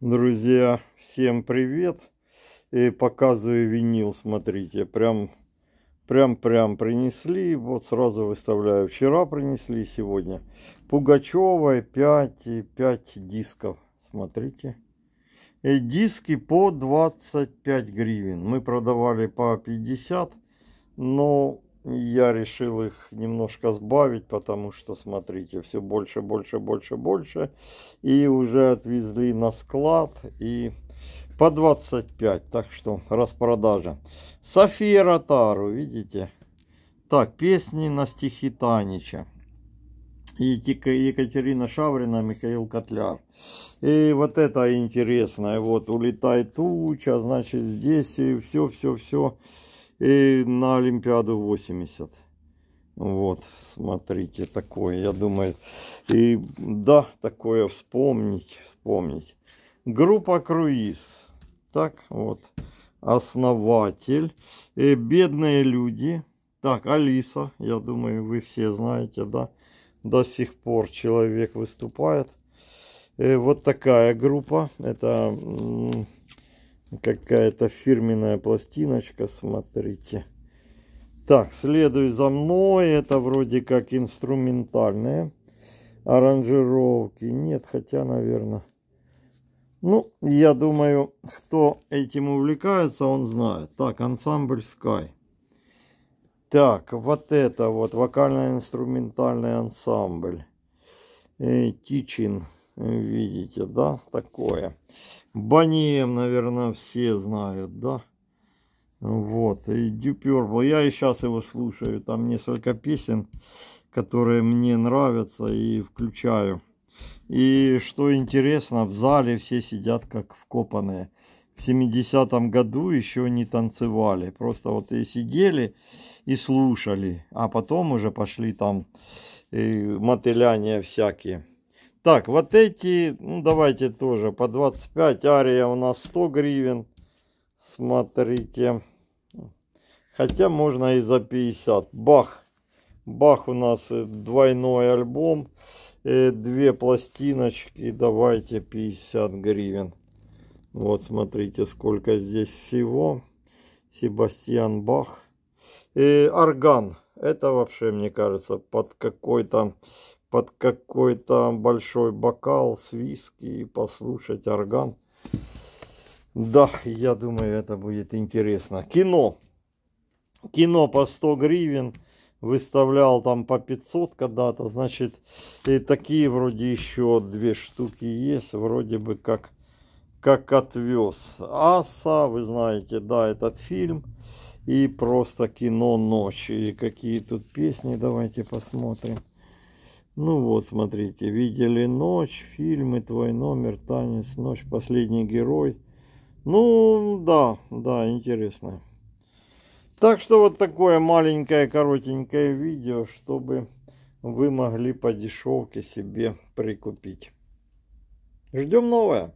Друзья, всем привет! И показываю винил, смотрите, прям, прям, прям принесли, вот сразу выставляю. Вчера принесли, сегодня. Пугачевой 5, 5 дисков, смотрите. И э, диски по 25 гривен. Мы продавали по 50, но я решил их немножко сбавить, потому что, смотрите, все больше, больше, больше, больше. И уже отвезли на склад и по 25, так что распродажа. София Ротару, видите? Так, песни на стихи Танича. И Екатерина Шаврина, Михаил Котляр. И вот это интересное, вот улетает туча, значит здесь и все-все-все и на Олимпиаду 80. Вот, смотрите, такое, я думаю. И да, такое вспомнить, вспомнить. Группа «Круиз». Так, вот, основатель. И э, «Бедные люди». Так, Алиса, я думаю, вы все знаете, да? До сих пор человек выступает. И э, вот такая группа. Это Какая-то фирменная пластиночка, смотрите. Так, следуй за мной. Это вроде как инструментальные аранжировки. Нет, хотя, наверное... Ну, я думаю, кто этим увлекается, он знает. Так, ансамбль Sky. Так, вот это вот, вокально-инструментальный ансамбль. Э, Тичин, видите, да, такое. Банием, наверное, все знают, да? Вот, и Дюпербл, я и сейчас его слушаю, там несколько песен, которые мне нравятся и включаю. И что интересно, в зале все сидят как вкопанные. В 70-м году еще не танцевали, просто вот и сидели и слушали, а потом уже пошли там мотыляние всякие. Так, вот эти, ну давайте тоже по 25. Ария у нас 100 гривен. Смотрите. Хотя можно и за 50. Бах. Бах у нас э, двойной альбом. Э, две пластиночки. Давайте 50 гривен. Вот смотрите, сколько здесь всего. Себастьян Бах. И э, орган. Это вообще, мне кажется, под какой-то под какой-то большой бокал с виски и послушать орган. Да, я думаю, это будет интересно. Кино. Кино по 100 гривен. Выставлял там по 500 когда-то. Значит, и такие вроде еще две штуки есть. Вроде бы как, как отвез. Аса, вы знаете, да, этот фильм. И просто кино ночи. И какие тут песни. Давайте посмотрим. Ну вот, смотрите, видели ночь, фильмы, твой номер, танец, ночь, последний герой. Ну, да, да, интересно. Так что вот такое маленькое, коротенькое видео, чтобы вы могли по дешевке себе прикупить. Ждем новое.